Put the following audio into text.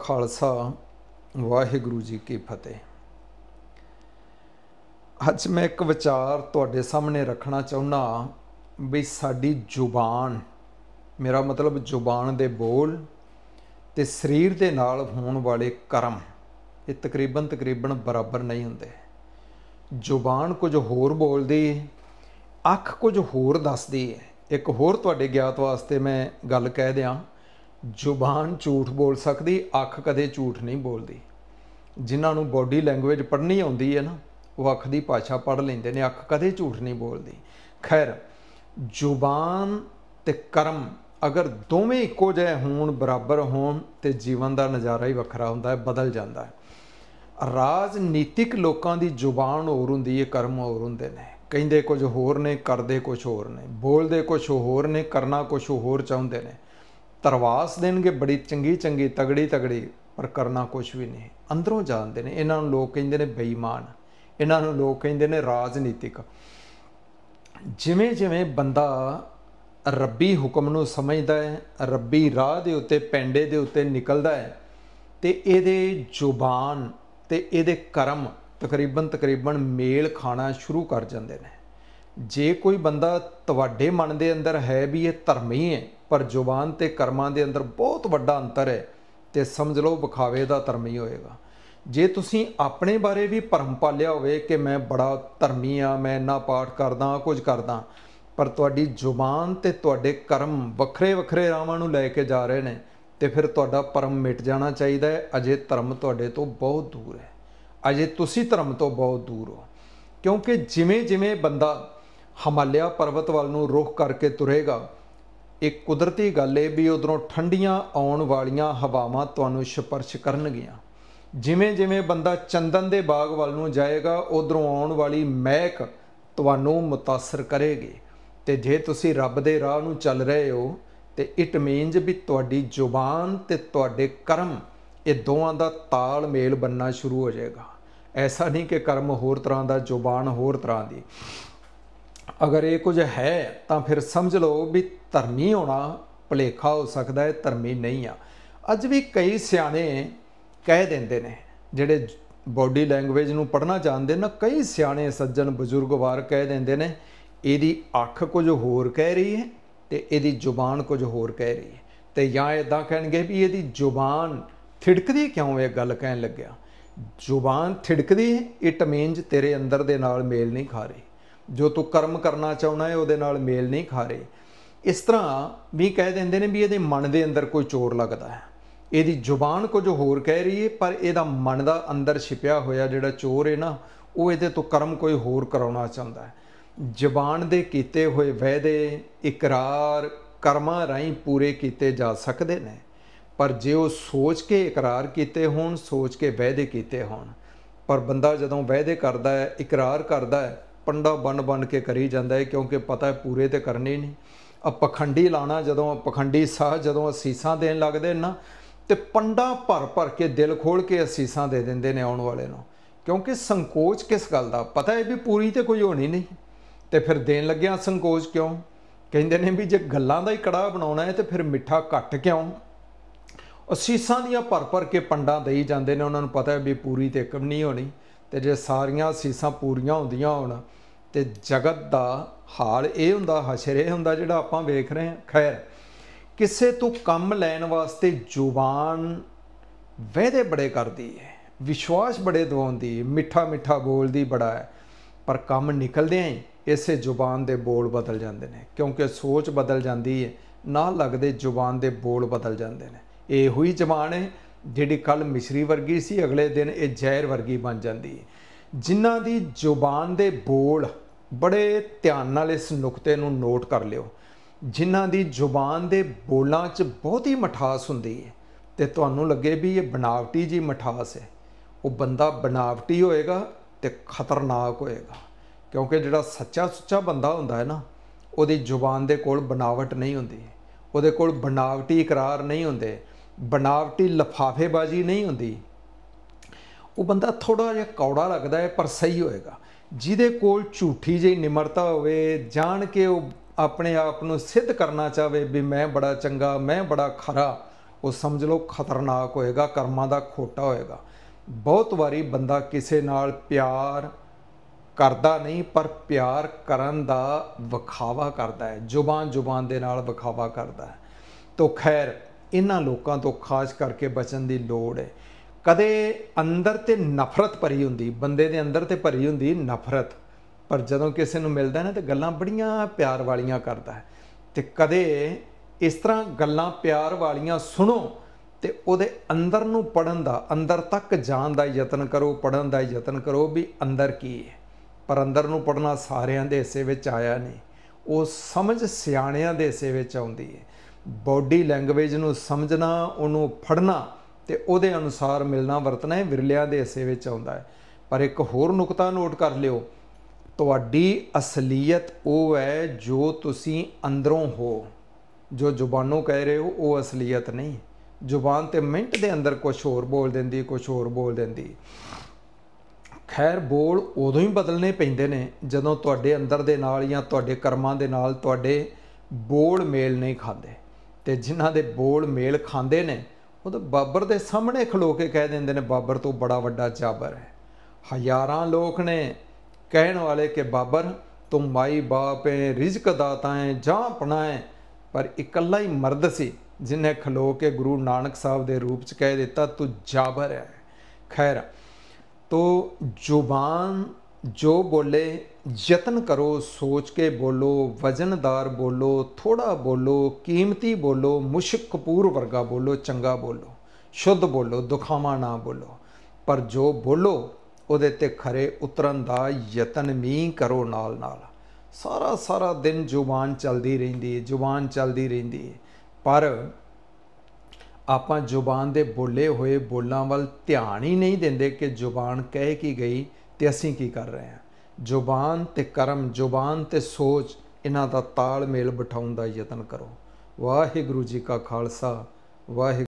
ਖਾਲਸਾ ਵਾਹਿਗੁਰੂ ਜੀ ਕੀ ਫਤਿਹ ਅੱਜ ਮੈਂ ਇੱਕ ਵਿਚਾਰ ਤੁਹਾਡੇ ਸਾਹਮਣੇ ਰੱਖਣਾ ਚਾਹੁੰਦਾ ਵੀ ਸਾਡੀ ਜ਼ੁਬਾਨ ਮੇਰਾ ਮਤਲਬ ਜ਼ੁਬਾਨ ਦੇ ਬੋਲ ਤੇ ਸਰੀਰ ਦੇ ਨਾਲ ਹੋਣ ਵਾਲੇ ਕਰਮ ਇਹ ਤਕਰੀਬਨ ਤਕਰੀਬਨ ਬਰਾਬਰ ਨਹੀਂ ਹੁੰਦੇ ਜ਼ੁਬਾਨ ਕੁਝ ਹੋਰ ਬੋਲਦੀ ਹੈ ਅੱਖ ਕੁਝ ਹੋਰ ਦੱਸਦੀ ਹੈ ਇੱਕ ਹੋਰ ਤੁਹਾਡੇ ਗਿਆਤ ਵਾਸਤੇ ਮੈਂ ਗੱਲ ਕਹਿ ਦਿਆਂ ਜ਼ੁਬਾਨ ਝੂਠ ਬੋਲ ਸਕਦੀ ਅੱਖ ਕਦੇ ਝੂਠ ਨਹੀਂ ਬੋਲਦੀ ਜਿਨ੍ਹਾਂ ਨੂੰ ਬਾਡੀ ਲੈਂਗੁਏਜ ਪੜ੍ਹਨੀ ਆਉਂਦੀ ਹੈ ਨਾ ਉਹ ਅੱਖ ਦੀ ਭਾਸ਼ਾ ਪੜ੍ਹ ਲੈਂਦੇ ਨੇ ਅੱਖ ਕਦੇ ਝੂਠ ਨਹੀਂ ਬੋਲਦੀ ਖੈਰ ਜ਼ੁਬਾਨ ਤੇ ਕਰਮ ਅਗਰ ਦੋਵੇਂ ਇੱਕੋ ਜਿਹੇ ਹੋਣ ਬਰਾਬਰ ਹੋਣ ਤੇ ਜੀਵਨ ਦਾ ਨਜ਼ਾਰਾ ਹੀ ਵੱਖਰਾ ਹੁੰਦਾ ਹੈ ਬਦਲ ਜਾਂਦਾ ਹੈ ਰਾਜਨੀਤਿਕ ਲੋਕਾਂ ਦੀ ਜ਼ੁਬਾਨ ਹੋਰ ਹੁੰਦੀ ਹੈ ਕਰਮ ਹੋਰ ਹੁੰਦੇ ਨੇ ਕਹਿੰਦੇ ਕੁਝ ਹੋਰ ਨੇ ਕਰਦੇ ਕੁਝ ਹੋਰ ਨੇ ਬੋਲਦੇ ਕੁਝ ਹੋਰ ਨੇ ਕਰਨਾ ਕੁਝ ਹੋਰ ਚਾਹੁੰਦੇ ਨੇ ਤਰਵਾਸ ਦੇਣਗੇ ਬੜੀ ਚੰਗੀ ਚੰਗੀ ਤਗੜੀ ਤਗੜੀ ਪਰ ਕਰਨਾ ਕੁਝ ਵੀ ਨਹੀਂ ਅੰਦਰੋਂ ਜਾਣਦੇ ਨੇ ਇਹਨਾਂ ਨੂੰ ਲੋਕ ਕਹਿੰਦੇ ਨੇ ਬੇਈਮਾਨ ਇਹਨਾਂ ਨੂੰ ਲੋਕ ਕਹਿੰਦੇ ਨੇ ਰਾਜਨੀਤਿਕ ਜਿਵੇਂ ਜਿਵੇਂ ਬੰਦਾ ਰੱਬੀ ਹੁਕਮ ਨੂੰ ਸਮਝਦਾ ਹੈ ਰੱਬੀ ਰਾਹ ਦੇ ਉੱਤੇ ਪੈਂਡੇ ਦੇ ਉੱਤੇ ਨਿਕਲਦਾ ਹੈ ਤੇ ਇਹਦੇ ਜ਼ੁਬਾਨ ਤੇ ਇਹਦੇ ਕਰਮ ਤਕਰੀਬਨ ਤਕਰੀਬਨ ਮੇਲ ਖਾਣਾ ਸ਼ੁਰੂ ਕਰ ਜਾਂਦੇ ਨੇ ਜੇ ਕੋਈ ਬੰਦਾ ਤੁਹਾਡੇ ਮਨ ਦੇ ਅੰਦਰ ਹੈ ਵੀ ਇਹ ਹੀ ਹੈ ਪਰ ਜ਼ੁਬਾਨ ਤੇ ਕਰਮਾਂ ਦੇ ਅੰਦਰ ਬਹੁਤ ਵੱਡਾ ਅੰਤਰ ਹੈ ਤੇ ਸਮਝ ਲਓ ਵਿਖਾਵੇ ਦਾ ਹੀ ਹੋਏਗਾ ਜੇ ਤੁਸੀਂ ਆਪਣੇ ਬਾਰੇ ਵੀ ਭਰਮ ਪਾਲਿਆ ਹੋਵੇ ਕਿ ਮੈਂ ਬੜਾ ਧਰਮੀ ਆ ਮੈਂ ਇੰਨਾ ਪਾਠ ਕਰਦਾ ਕੁਝ ਕਰਦਾ ਪਰ ਤੁਹਾਡੀ ਜ਼ੁਬਾਨ ਤੇ ਤੁਹਾਡੇ ਕਰਮ ਵੱਖਰੇ ਵੱਖਰੇ ਰਾਵਾਂ ਨੂੰ ਲੈ ਕੇ ਜਾ ਰਹੇ ਨੇ ਤੇ ਫਿਰ ਤੁਹਾਡਾ ਪਰਮ ਮਿਟ ਜਾਣਾ ਚਾਹੀਦਾ ਹੈ ਅਜੇ ਧਰਮ ਤੁਹਾਡੇ ਤੋਂ ਬਹੁਤ ਦੂਰ ਹੈ ਅਜੇ ਤੁਸੀਂ ਧਰਮ ਤੋਂ ਬਹੁਤ ਦੂਰ ਹੋ ਕਿਉਂਕਿ ਜਿਵੇਂ ਜਿਵੇਂ ਬੰਦਾ ਹਿਮਾਲਿਆ ਪਰਬਤ ਵੱਲ ਨੂੰ ਰੁਖ ਕਰਕੇ ਤੁਰੇਗਾ ਇਹ ਕੁਦਰਤੀ ਗੱਲ ਏ ਵੀ ਉਧਰੋਂ ਠੰਡੀਆਂ ਆਉਣ ਵਾਲੀਆਂ ਹਵਾਵਾਂ ਤੁਹਾਨੂੰ ਸਪਰਸ਼ ਕਰਨਗੀਆਂ ਜਿਵੇਂ-ਜਿਵੇਂ ਬੰਦਾ ਚੰਦਨ ਦੇ ਬਾਗ ਵੱਲ ਨੂੰ ਜਾਏਗਾ ਉਧਰੋਂ ਆਉਣ ਵਾਲੀ ਮਹਿਕ ਤੁਹਾਨੂੰ متاثر ਕਰੇਗੀ ਤੇ ਜੇ ਤੁਸੀਂ ਰੱਬ ਦੇ ਰਾਹ ਨੂੰ ਚੱਲ ਰਹੇ ਹੋ ਤੇ ਇਟ ਮੀਨਸ ਵੀ ਤੁਹਾਡੀ ਜ਼ੁਬਾਨ ਤੇ ਤੁਹਾਡੇ ਕਰਮ ਇਹ ਦੋਵਾਂ ਦਾ ਤਾਲਮੇਲ ਬੰਨਣਾ ਸ਼ੁਰੂ ਹੋ ਜਾਏਗਾ ਐਸਾ ਨਹੀਂ ਕਿ ਕਰਮ ਹੋਰ ਤਰ੍ਹਾਂ ਦਾ ਜ਼ੁਬਾਨ ਹੋਰ ਤਰ੍ਹਾਂ ਦੀ ਅਗਰ ਇਹ ਕੁਝ ਹੈ ਤਾਂ ਫਿਰ ਸਮਝ ਲਓ ਵੀ ਧਰਮੀ ਹੋਣਾ ਭਲੇਖਾ ਹੋ ਸਕਦਾ ਹੈ ਧਰਮੀ ਨਹੀਂ ਆ ਅੱਜ ਵੀ ਕਈ ਸਿਆਣੇ ਕਹਿ ਦਿੰਦੇ ਨੇ ਜਿਹੜੇ ਬਾਡੀ ਲੈਂਗੁਏਜ ਨੂੰ ਪੜਨਾ ਜਾਣਦੇ ਨਾ ਕਈ ਸਿਆਣੇ ਸੱਜਣ ਬਜ਼ੁਰਗਵਾਰ ਕਹਿ ਦਿੰਦੇ ਨੇ ਇਹਦੀ ਅੱਖ ਕੁਝ ਹੋਰ ਕਹਿ ਰਹੀ ਹੈ ਤੇ ਇਹਦੀ ਜ਼ੁਬਾਨ ਕੁਝ ਹੋਰ ਕਹਿ ਰਹੀ ਹੈ ਤੇ ਜਾਂ ਇਦਾਂ ਕਹਿਣਗੇ ਵੀ ਇਹਦੀ ਜ਼ੁਬਾਨ ਥਿੜਕਦੀ ਕਿਉਂ ਇਹ ਗੱਲ ਕਹਿਣ ਲੱਗਿਆ ਜ਼ੁਬਾਨ ਥਿੜਕਦੀ ਹੈ ਇਹ ਟਮੇਂਜ ਤੇਰੇ ਅੰਦਰ ਦੇ ਨਾਲ ਮੇਲ ਨਹੀਂ ਖਾ ਰਹੀ ਜੋ ਤੂੰ ਕਰਮ ਕਰਨਾ ਚਾਹੁੰਦਾ ਹੈ ਉਹਦੇ ਨਾਲ ਮੇਲ ਨਹੀਂ ਖਾ ਰਹੇ ਇਸ ਤਰ੍ਹਾਂ ਵੀ ਕਹਿ ਦਿੰਦੇ ਨੇ ਵੀ ਇਹਦੇ ਮਨ ਦੇ ਅੰਦਰ ਕੋਈ ਚੋਰ ਲੱਗਦਾ ਹੈ ਇਹਦੀ ਜ਼ੁਬਾਨ ਕੁਝ ਹੋਰ ਕਹਿ ਰਹੀ ਹੈ ਪਰ ਇਹਦਾ ਮਨ ਦਾ ਅੰਦਰ ਛਿਪਿਆ ਹੋਇਆ ਜਿਹੜਾ ਚੋਰ ਹੈ ਨਾ ਉਹ ਇਹਦੇ ਤੋਂ ਕਰਮ ਕੋਈ ਹੋਰ ਕਰਾਉਣਾ ਚਾਹੁੰਦਾ ਹੈ ਜ਼ੁਬਾਨ ਦੇ ਕੀਤੇ ਹੋਏ ਵਾਅਦੇ ਇਕਰਾਰ ਕਰਮਾਂ ਰਾਹੀਂ ਪੂਰੇ ਕੀਤੇ ਜਾ ਸਕਦੇ ਨੇ ਪਰ ਜੇ ਉਹ ਸੋਚ ਕੇ ਇਕਰਾਰ ਕੀਤੇ ਹੋਣ ਸੋਚ ਕੇ ਵਾਅਦੇ ਕੀਤੇ ਹੋਣ ਪਰ ਬੰਦਾ ਜਦੋਂ ਵਾਅਦੇ ਕਰਦਾ ਹੈ ਇਕਰਾਰ ਕਰਦਾ ਹੈ ਪੰਡਾ ਬੰਨ ਬੰਨ ਕੇ ਕਰੀ ਜਾਂਦਾ ਹੈ ਕਿਉਂਕਿ ਪਤਾ ਹੈ ਪੂਰੇ ਤੇ ਕਰਨੇ ਨਹੀਂ ਆ ਪਖੰਡੀ ਲਾਣਾ ਜਦੋਂ ਪਖੰਡੀ ਸਾਹ ਜਦੋਂ ਅਸੀਸਾਂ ਦੇਣ ਲੱਗਦੇ ਨਾ ਤੇ ਪੰਡਾ ਭਰ ਭਰ ਕੇ ਦਿਲ ਖੋਲ ਕੇ ਅਸੀਸਾਂ ਦੇ ਦਿੰਦੇ ਨੇ ਆਉਣ ਵਾਲੇ ਨੂੰ ਕਿਉਂਕਿ ਸੰਕੋਚ ਕਿਸ ਗੱਲ ਦਾ ਪਤਾ ਹੈ ਵੀ ਪੂਰੀ ਤੇ ਕੋਈ ਹੋਣੀ ਨਹੀਂ ਤੇ ਫਿਰ ਦੇਣ ਲੱਗਿਆ ਸੰਕੋਚ ਕਿਉਂ ਕਹਿੰਦੇ ਨੇ ਵੀ ਜੇ ਗੱਲਾਂ ਦਾ ਹੀ ਕੜਾ ਬਣਾਉਣਾ ਹੈ ਤੇ ਫਿਰ ਮਿੱਠਾ ਘੱਟ ਕਿਉਂ ਅਸੀਸਾਂ ਦੀਆਂ ਭਰ ਭਰ ਕੇ ਪੰਡਾ ਦੇਈ ਜਾਂਦੇ ਨੇ ਉਹਨਾਂ ਨੂੰ ਪਤਾ ਹੈ ਵੀ ਪੂਰੀ ਤੇ ਕਮ ਨਹੀਂ ਹੋਣੀ ਤੇ ਜੇ ਸਾਰੀਆਂ ਸੀਸਾਂ ਪੂਰੀਆਂ ਹੁੰਦੀਆਂ ਹੋਣ ਤੇ ਜਗਤ ਦਾ ਹਾਲ ਇਹ ਹੁੰਦਾ ਹਸ਼ਰ ਇਹ ਹੁੰਦਾ ਜਿਹੜਾ ਆਪਾਂ ਵੇਖ ਰਹੇ ਹਾਂ ਖੈਰ ਕਿਸੇ ਤੋਂ ਕੰਮ ਲੈਣ ਵਾਸਤੇ ਜ਼ੁਬਾਨ ਵਹਿਦੇ ਬੜੇ ਕਰਦੀ ਹੈ ਵਿਸ਼ਵਾਸ ਬੜੇ ਦਵਾਉਂਦੀ ਹੈ ਮਿੱਠਾ ਮਿੱਠਾ ਬੋਲਦੀ ਬੜਾ ਹੈ ਪਰ ਕੰਮ ਨਿਕਲਦੇ ਆਂ ਇਸੇ ਜ਼ੁਬਾਨ ਦੇ ਬੋਲ ਬਦਲ ਜਾਂਦੇ ਨੇ ਕਿਉਂਕਿ ਸੋਚ ਬਦਲ ਜਾਂਦੀ ਹੈ ਨਾ ਲੱਗਦੇ ਜ਼ੁਬਾਨ ਦੇ ਬੋਲ ਬਦਲ ਜਾਂਦੇ ਨੇ ਇਹੋ ਹੀ ਜਮਾਨ ਹੈ ਜਿਹੜੀ ਕੱਲ ਮਿਸ਼ਰੀ ਵਰਗੀ ਸੀ ਅਗਲੇ ਦਿਨ ਇਹ ਜ਼ਹਿਰ ਵਰਗੀ ਬਣ ਜਾਂਦੀ ਹੈ ਜਿਨ੍ਹਾਂ ਦੀ ਜ਼ੁਬਾਨ ਦੇ ਬੋਲ ਬੜੇ ਧਿਆਨ ਨਾਲ ਇਸ ਨੁਕਤੇ ਨੂੰ ਨੋਟ ਕਰ ਲਿਓ ਜਿਨ੍ਹਾਂ ਦੀ ਜ਼ੁਬਾਨ ਦੇ ਬੋਲਾਂ 'ਚ ਬਹੁਤੀ ਮਠਾਸ ਹੁੰਦੀ ਹੈ ਤੇ ਤੁਹਾਨੂੰ ਲੱਗੇ ਵੀ ਇਹ ਬਨਾਵਟੀ ਜੀ ਮਠਾਸ ਹੈ ਉਹ ਬੰਦਾ ਬਨਾਵਟੀ ਹੋਏਗਾ ਤੇ ਖਤਰਨਾਕ ਹੋਏਗਾ ਕਿਉਂਕਿ ਜਿਹੜਾ ਸੱਚਾ ਸੁੱਚਾ ਬੰਦਾ ਹੁੰਦਾ ਹੈ ਨਾ ਉਹਦੀ ਜ਼ੁਬਾਨ ਦੇ ਕੋਲ ਬਨਾਵਟ ਨਹੀਂ ਹੁੰਦੀ ਉਹਦੇ ਕੋਲ ਬਨਾਵਟੀ ਇਕਰਾਰ ਨਹੀਂ ਹੁੰਦੇ ਬਨਾਵਟੀ ਲਫਾਫੇਬਾਜ਼ੀ ਨਹੀਂ ਹੁੰਦੀ ਉਹ ਬੰਦਾ ਥੋੜਾ ਜਿਹਾ ਕੌੜਾ ਲੱਗਦਾ ਹੈ ਪਰ ਸਹੀ ਹੋਏਗਾ ਜਿਹਦੇ ਕੋਲ ਝੂਠੀ ਜਿਹੀ ਨਿਮਰਤਾ ਹੋਵੇ ਜਾਣ ਕੇ ਉਹ ਆਪਣੇ ਆਪ ਨੂੰ ਸਿੱਧ ਕਰਨਾ ਚਾਹਵੇ ਵੀ ਮੈਂ ਬੜਾ ਚੰਗਾ ਮੈਂ ਬੜਾ ਖਰਾ ਉਹ ਸਮਝ ਲਓ ਖਤਰਨਾਕ ਹੋਏਗਾ ਕਰਮਾਂ ਦਾ ਖੋਟਾ ਹੋਏਗਾ ਬਹੁਤ ਵਾਰੀ ਬੰਦਾ ਕਿਸੇ ਨਾਲ ਪਿਆਰ ਕਰਦਾ ਨਹੀਂ ਪਰ ਪਿਆਰ ਕਰਨ ਦਾ ਵਿਖਾਵਾ ਕਰਦਾ ਹੈ ਜ਼ੁਬਾਨ ਜ਼ੁਬਾਨ ਦੇ ਨਾਲ ਵਿਖਾਵਾ ਕਰਦਾ ਹੈ ਤੋ ਖੈਰ ਇਹਨਾਂ ਲੋਕਾਂ ਤੋਂ ਖਾਸ ਕਰਕੇ ਬਚਣ ਦੀ ਲੋੜ ਹੈ ਕਦੇ ਅੰਦਰ ਤੇ ਨਫ਼ਰਤ ਭਰੀ ਹੁੰਦੀ ਬੰਦੇ ਦੇ ਅੰਦਰ ਤੇ ਭਰੀ ਹੁੰਦੀ ਨਫ਼ਰਤ ਪਰ ਜਦੋਂ ਕਿਸੇ ਨੂੰ ਮਿਲਦਾ ਨਾ ਤੇ ਗੱਲਾਂ ਬੜੀਆਂ ਪਿਆਰ ਵਾਲੀਆਂ ਕਰਦਾ ਹੈ ਤੇ ਕਦੇ ਇਸ ਤਰ੍ਹਾਂ ਗੱਲਾਂ ਪਿਆਰ ਵਾਲੀਆਂ ਸੁਣੋ ਤੇ ਉਹਦੇ ਅੰਦਰ ਨੂੰ ਪੜਨ ਦਾ ਅੰਦਰ ਤੱਕ ਜਾਣ ਦਾ ਯਤਨ ਕਰੋ ਪੜਨ ਦਾ ਯਤਨ ਕਰੋ ਵੀ ਅੰਦਰ ਕੀ ਹੈ ਪਰ ਅੰਦਰ ਨੂੰ ਪੜਨਾ ਸਾਰਿਆਂ ਦੇ ਹਿੱਸੇ ਵਿੱਚ ਆਇਆ ਨਹੀਂ ਉਹ ਸਮਝ ਸਿਆਣਿਆਂ ਦੇ ਹਿੱਸੇ ਵਿੱਚ ਆਉਂਦੀ ਹੈ ਬਾਡੀ ਲੈਂਗੁਏਜ ਨੂੰ ਸਮਝਣਾ ਉਹਨੂੰ ਫੜਨਾ ਤੇ ਉਹਦੇ ਅਨੁਸਾਰ ਮਿਲਣਾ ਵਰਤਣਾ ਇਹ ਵਿਰਲਿਆਂ ਦੇ ਹਿੱਸੇ ਵਿੱਚ ਆਉਂਦਾ ਹੈ ਪਰ ਇੱਕ ਹੋਰ ਨੁਕਤਾ ਨੋਟ ਕਰ ਲਿਓ ਤੁਹਾਡੀ ਅਸਲੀਅਤ ਉਹ ਹੈ ਜੋ ਤੁਸੀਂ ਅੰਦਰੋਂ ਹੋ ਜੋ ਜ਼ੁਬਾਨੋਂ ਕਹਿ ਰਹੇ ਹੋ ਉਹ ਅਸਲੀਅਤ ਨਹੀਂ ਜ਼ੁਬਾਨ ਤੇ ਮਿੰਟ ਦੇ ਅੰਦਰ ਕੁਝ ਹੋਰ ਬੋਲ ਦਿੰਦੀ ਕੁਝ ਹੋਰ ਬੋਲ ਦਿੰਦੀ ਖੈਰ ਬੋਲ ਉਦੋਂ ਹੀ ਬਦਲਨੇ ਪੈਂਦੇ ਨੇ ਜਦੋਂ ਤੁਹਾਡੇ ਅੰਦਰ ਦੇ ਨਾਲ ਜਾਂ ਤੁਹਾਡੇ ਕਰਮਾਂ ਦੇ ਨਾਲ ਤੁਹਾਡੇ ਬੋਲ ਮੇਲ ਨਹੀਂ ਖਾਂਦੇ ਤੇ ਜਿਨ੍ਹਾਂ ਦੇ ਬੋਲ ਮੇਲ ਖਾਂਦੇ ਨੇ ਉਹ ਤਾਂ ਬਾਬਰ ਦੇ ਸਾਹਮਣੇ ਖਲੋ ਕੇ ਕਹਿ ਦਿੰਦੇ ਨੇ ਬਾਬਰ ਤੋਂ ਬੜਾ ਵੱਡਾ ਜਾਬਰ ਹੈ ਹਜ਼ਾਰਾਂ ਲੋਕ ਨੇ ਕਹਿਣ ਵਾਲੇ ਕਿ ਬਾਬਰ ਤੂੰ ਮਾਈ ਬਾਪ ਹੈ ਰਿਜ਼ਕ ਦਾਤਾ ਹੈ ਜਾਂ ਪਣਾ ਹੈ ਪਰ ਇਕੱਲਾ ਹੀ ਮਰਦ ਸੀ ਜਿਨੇ ਖਲੋ ਕੇ ਗੁਰੂ ਨਾਨਕ ਸਾਹਿਬ ਦੇ ਰੂਪ ਚ ਕਹਿ ਦਿੱਤਾ ਤੂੰ ਜਾਬਰ ਹੈ ਖੈਰ ਤੋ ਜ਼ੁਬਾਨ ਜੋ ਬੋਲੇ ਯਤਨ ਕਰੋ ਸੋਚ ਕੇ ਬੋਲੋ ਵਜ਼ਨਦਾਰ ਬੋਲੋ ਥੋੜਾ ਬੋਲੋ ਕੀਮਤੀ ਬੋਲੋ ਮੁਸ਼ਕ ਕਪੂਰ ਵਰਗਾ ਬੋਲੋ ਚੰਗਾ ਬੋਲੋ ਸ਼ੁੱਧ ਬੋਲੋ ਦੁਖਾਵਾ ਨਾ ਬੋਲੋ ਪਰ ਜੋ ਬੋਲੋ ਉਹਦੇ ਤੇ ਖਰੇ ਉਤਰਨ ਦਾ ਯਤਨ ਵੀ ਕਰੋ ਨਾਲ ਨਾਲ ਸਾਰਾ ਸਾਰਾ ਦਿਨ ਜ਼ੁਬਾਨ ਚੱਲਦੀ ਰਹਿੰਦੀ ਹੈ ਜ਼ੁਬਾਨ ਚੱਲਦੀ ਰਹਿੰਦੀ ਹੈ ਪਰ ਆਪਾਂ ਜ਼ੁਬਾਨ ਦੇ ਬੋਲੇ ਹੋਏ ਬੋਲਾਂ ਵੱਲ ਧਿਆਨ ਹੀ ਨਹੀਂ ਦਿੰਦੇ ਕਿ ਜ਼ੁਬਾਨ ਕਹਿ ਕੀ ਗਈ ਤੇ ਅਸੀਂ ਕੀ ਕਰ ਰਹੇ ਹਾਂ ਜ਼ੁਬਾਨ ਤੇ ਕਰਮ ਜ਼ੁਬਾਨ ਤੇ ਸੋਚ ਇਹਨਾਂ ਦਾ ਤਾਲਮੇਲ ਬਿਠਾਉਣ ਦਾ ਯਤਨ ਕਰੋ ਵਾਹਿਗੁਰੂ ਜੀ ਕਾ ਖਾਲਸਾ ਵਾਹਿਗੁਰੂ